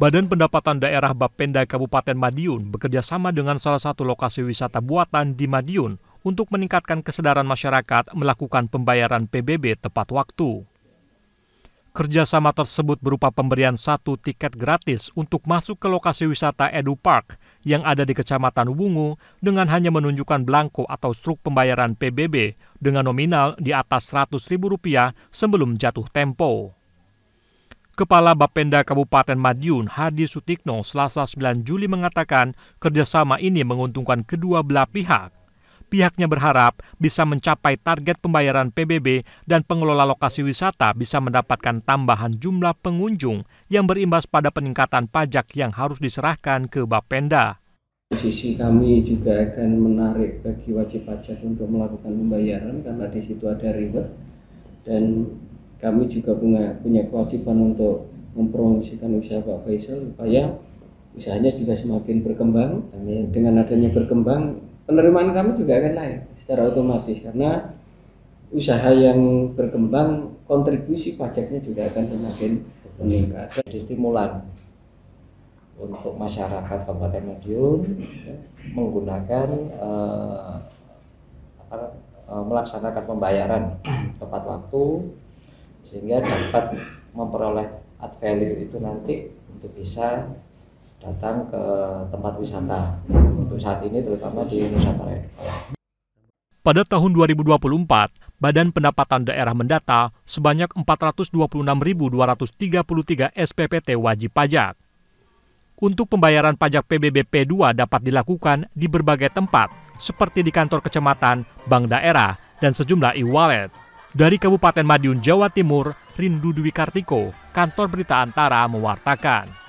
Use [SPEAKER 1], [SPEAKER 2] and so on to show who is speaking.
[SPEAKER 1] Badan Pendapatan Daerah Bapenda Kabupaten Madiun bekerjasama dengan salah satu lokasi wisata buatan di Madiun untuk meningkatkan kesadaran masyarakat melakukan pembayaran PBB tepat waktu. Kerjasama tersebut berupa pemberian satu tiket gratis untuk masuk ke lokasi wisata Edu Park yang ada di Kecamatan Wungu dengan hanya menunjukkan belangko atau struk pembayaran PBB dengan nominal di atas Rp100.000 sebelum jatuh tempo. Kepala Bapenda Kabupaten Madiun Hadi Sutikno selasa 9 Juli mengatakan kerjasama ini menguntungkan kedua belah pihak. Pihaknya berharap bisa mencapai target pembayaran PBB dan pengelola lokasi wisata bisa mendapatkan tambahan jumlah pengunjung yang berimbas pada peningkatan pajak yang harus diserahkan ke Bapenda.
[SPEAKER 2] Sisi kami juga akan menarik bagi wajib pajak untuk melakukan pembayaran karena di situ ada reward dan kami juga punya punya kewajiban untuk mempromosikan usaha Pak Faisal supaya usahanya juga semakin berkembang. Amin. Dengan adanya berkembang, penerimaan kami juga akan naik secara otomatis karena usaha yang berkembang kontribusi
[SPEAKER 3] pajaknya juga akan semakin meningkat. Jadi stimulan untuk masyarakat Kabupaten Madiun ya, menggunakan eh, apa, eh, melaksanakan pembayaran tepat waktu sehingga dapat memperoleh add value itu nanti untuk bisa datang ke tempat wisata untuk saat ini terutama di Nusantara
[SPEAKER 1] Pada tahun 2024, Badan Pendapatan Daerah mendata sebanyak 426.233 SPPT wajib pajak. Untuk pembayaran pajak PBBP 2 dapat dilakukan di berbagai tempat, seperti di kantor kecamatan, bank daerah, dan sejumlah e-wallet. Dari Kabupaten Madiun, Jawa Timur, Rindu Dwi Kartiko, Kantor Berita Antara mewartakan.